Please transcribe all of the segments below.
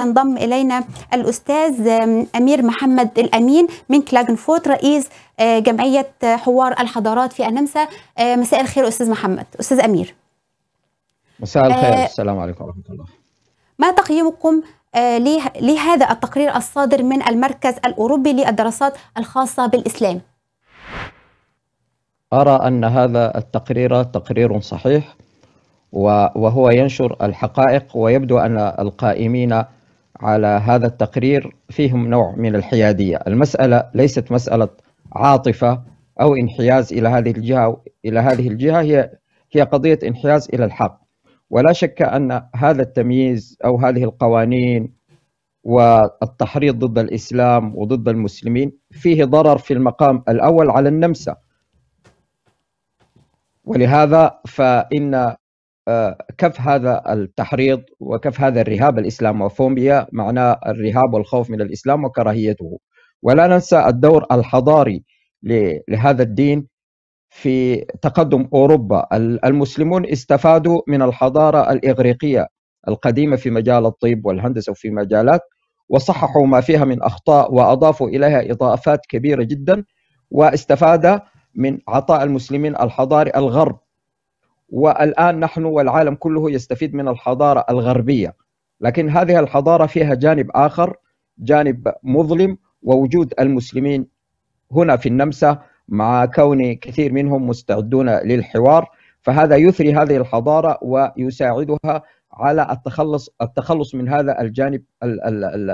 انضم الينا الاستاذ امير محمد الامين من كلاجنفوت رئيس آه، جمعيه حوار الحضارات في النمسا آه، مساء الخير استاذ محمد استاذ امير مساء الخير آه السلام عليكم ورحمه الله ما تقييمكم آه، لهذا التقرير الصادر من المركز الاوروبي للدراسات الخاصه بالاسلام ارى ان هذا التقرير تقرير صحيح وهو ينشر الحقائق ويبدو أن القائمين على هذا التقرير فيهم نوع من الحيادية المسألة ليست مسألة عاطفة أو انحياز إلى هذه الجهة إلى هذه الجهة هي هي قضية انحياز إلى الحق ولا شك أن هذا التمييز أو هذه القوانين والتحريض ضد الإسلام وضد المسلمين فيه ضرر في المقام الأول على النمسا ولهذا فإن آه، كف هذا التحريض وكف هذا الرهاب الاسلاموفوبيا معناه الرهاب والخوف من الاسلام وكراهيته ولا ننسى الدور الحضاري لهذا الدين في تقدم اوروبا المسلمون استفادوا من الحضاره الاغريقيه القديمه في مجال الطب والهندسه وفي مجالات وصححوا ما فيها من اخطاء واضافوا اليها اضافات كبيره جدا واستفاد من عطاء المسلمين الحضاري الغرب والآن نحن والعالم كله يستفيد من الحضارة الغربية لكن هذه الحضارة فيها جانب آخر جانب مظلم ووجود المسلمين هنا في النمسا مع كون كثير منهم مستعدون للحوار فهذا يثري هذه الحضارة ويساعدها على التخلص التخلص من هذا الجانب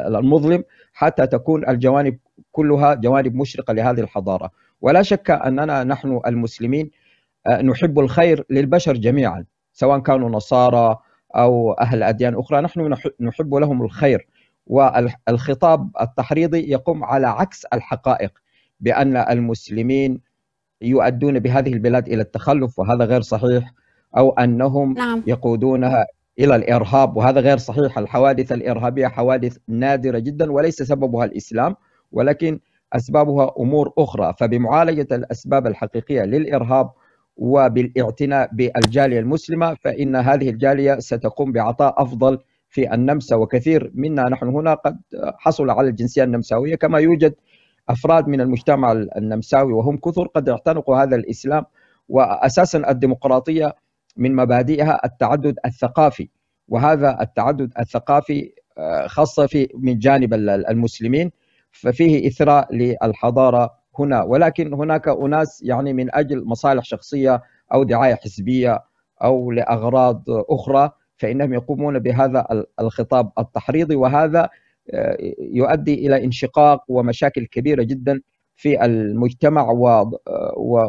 المظلم حتى تكون الجوانب كلها جوانب مشرقة لهذه الحضارة ولا شك أننا نحن المسلمين آه، نحب الخير للبشر جميعا سواء كانوا نصارى او اهل اديان اخرى نحن نحب لهم الخير والخطاب التحريضي يقوم على عكس الحقائق بان المسلمين يؤدون بهذه البلاد الى التخلف وهذا غير صحيح او انهم نعم. يقودونها الى الارهاب وهذا غير صحيح الحوادث الارهابيه حوادث نادره جدا وليس سببها الاسلام ولكن اسبابها امور اخرى فبمعالجه الاسباب الحقيقيه للارهاب وبالاعتناء بالجالية المسلمة فإن هذه الجالية ستقوم بعطاء أفضل في النمسا وكثير منا نحن هنا قد حصل على الجنسية النمساوية كما يوجد أفراد من المجتمع النمساوي وهم كثر قد اعتنقوا هذا الإسلام وأساسا الديمقراطية من مبادئها التعدد الثقافي وهذا التعدد الثقافي آه، خاصة في من جانب المسلمين ففيه إثراء للحضارة هنا ولكن هناك أناس يعني من أجل مصالح شخصية أو دعاية حزبية أو لأغراض أخرى فإنهم يقومون بهذا الخطاب التحريضي وهذا آه، يؤدي إلى انشقاق ومشاكل كبيرة جدا في المجتمع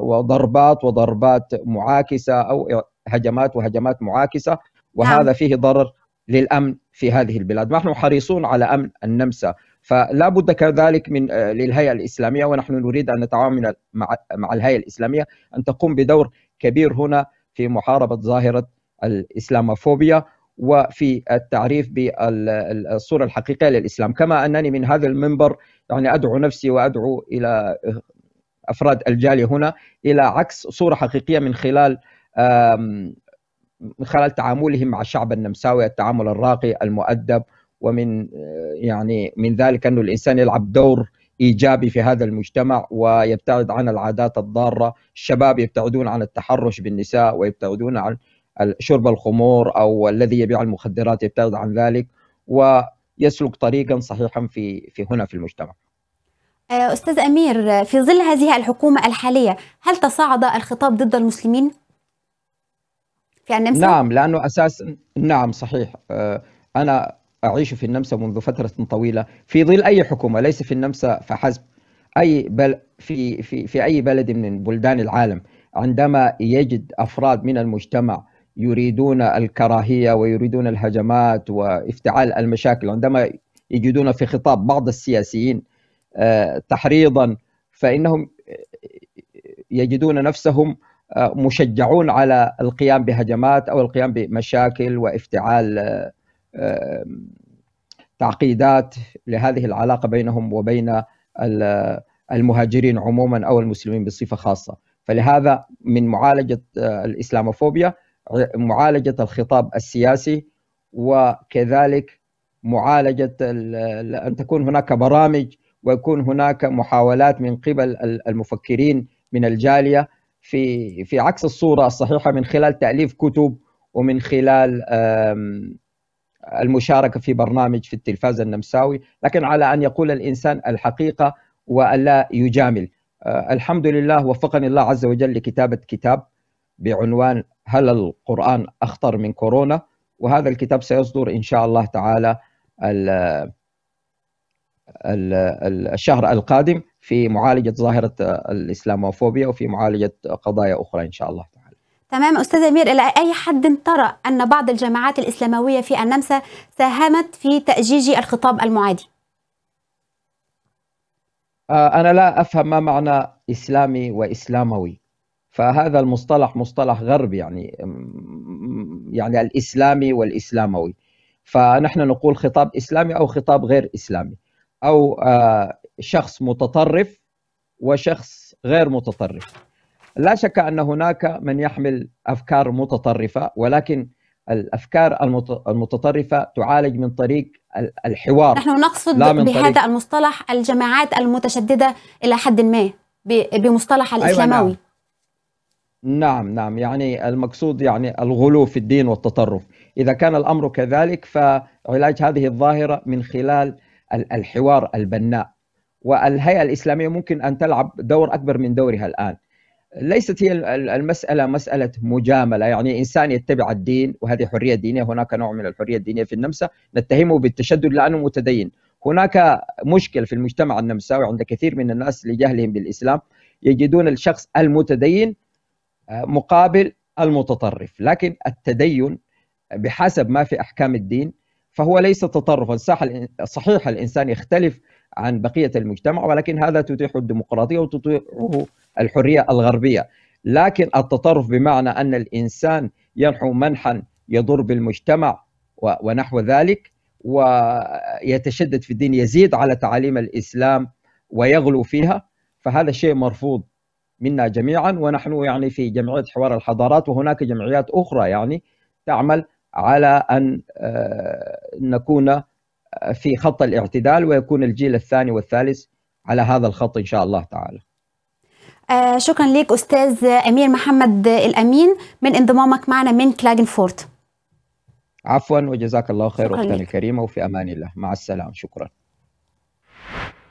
وضربات وضربات معاكسة أو هجمات وهجمات معاكسة نعم. وهذا فيه ضرر للأمن في هذه البلاد نحن حريصون على أمن النمسا فلا بد كذلك من آه، للهيئه الاسلاميه ونحن نريد ان نتعامل مع مع الهيئه الاسلاميه ان تقوم بدور كبير هنا في محاربه ظاهره الاسلاموفوبيا وفي التعريف بالصوره الحقيقيه للاسلام كما انني من هذا المنبر يعني ادعو نفسي وادعو الى آه، افراد الجاليه هنا الى عكس صوره حقيقيه من خلال من خلال تعاملهم مع الشعب النمساوي التعامل الراقي المؤدب ومن يعني من ذلك انه الانسان يلعب دور ايجابي في هذا المجتمع ويبتعد عن العادات الضاره، الشباب يبتعدون عن التحرش بالنساء ويبتعدون عن شرب الخمور او الذي يبيع المخدرات يبتعد عن ذلك ويسلك طريقا صحيحا في في هنا في المجتمع. آه، استاذ امير في ظل هذه الحكومه الحاليه هل تصاعد الخطاب ضد المسلمين في النمسا؟ نعم لانه أساس نعم صحيح آه، انا أعيش في النمسا منذ فترة طويلة في ظل أي حكومة ليس في النمسا فحسب أي بل في, في, في أي بلد من بلدان العالم عندما يجد أفراد من المجتمع يريدون الكراهية ويريدون الهجمات وافتعال المشاكل عندما يجدون في خطاب بعض السياسيين آه، تحريضا فإنهم يجدون نفسهم آه، مشجعون على القيام بهجمات أو القيام بمشاكل وافتعال آه، تعقيدات لهذه العلاقه بينهم وبين المهاجرين عموما او المسلمين بصفه خاصه فلهذا من معالجه آه، الاسلاموفوبيا معالجه الخطاب السياسي وكذلك معالجه ان تكون هناك برامج ويكون هناك محاولات من قبل المفكرين من الجاليه في في عكس الصوره الصحيحه من خلال تاليف كتب ومن خلال المشاركه في برنامج في التلفاز النمساوي لكن على ان يقول الانسان الحقيقه والا يجامل آه، الحمد لله وفقني الله عز وجل لكتابه كتاب بعنوان هل القران اخطر من كورونا وهذا الكتاب سيصدر ان شاء الله تعالى الشهر القادم في معالجه ظاهره الاسلاموفوبيا وفي معالجه قضايا اخرى ان شاء الله تمام أستاذ أمير إلى أي حد ترى أن بعض الجماعات الإسلاموية في النمسا ساهمت في تأجيج الخطاب المعادي؟ آه، أنا لا أفهم ما معنى إسلامي وإسلاموي فهذا المصطلح مصطلح غربي يعني يعني الإسلامي والإسلاموي فنحن نقول خطاب إسلامي أو خطاب غير إسلامي أو آه، شخص متطرف وشخص غير متطرف لا شك ان هناك من يحمل افكار متطرفه ولكن الافكار المتطرفه تعالج من طريق الحوار نحن نقصد بهذا المصطلح الجماعات المتشدده الى حد ما بمصطلح الاسلاموي أيوة نعم. نعم نعم يعني المقصود يعني الغلو في الدين والتطرف اذا كان الامر كذلك فعلاج هذه الظاهره من خلال الحوار البناء والهيئه الاسلاميه ممكن ان تلعب دور اكبر من دورها الان ليست هي المسألة مسألة مجاملة يعني إنسان يتبع الدين وهذه حرية دينية هناك نوع من الحرية الدينية في النمسا نتهمه بالتشدد لأنه متدين هناك مشكل في المجتمع النمساوي عند كثير من الناس لجهلهم بالإسلام يجدون الشخص المتدين آه، مقابل المتطرف لكن التدين بحسب ما في أحكام الدين فهو ليس تطرفا صحيح الإنسان يختلف عن بقية المجتمع ولكن هذا تتيح الديمقراطية وتتيحه الحريه الغربيه لكن التطرف بمعنى ان الانسان ينحو منحا يضر بالمجتمع ونحو ذلك ويتشدد في الدين يزيد على تعاليم الاسلام ويغلو فيها فهذا شيء مرفوض منا جميعا ونحن يعني في جمعيه حوار الحضارات وهناك جمعيات اخرى يعني تعمل على ان آه، نكون آه، في خط الاعتدال ويكون الجيل الثاني والثالث على هذا الخط ان شاء الله تعالى. آه، شكرا لك استاذ امير محمد الامين من انضمامك معنا من كلاجنفورت عفوا وجزاك الله خير اختنا الكريمه وفي امان الله مع السلامه شكرا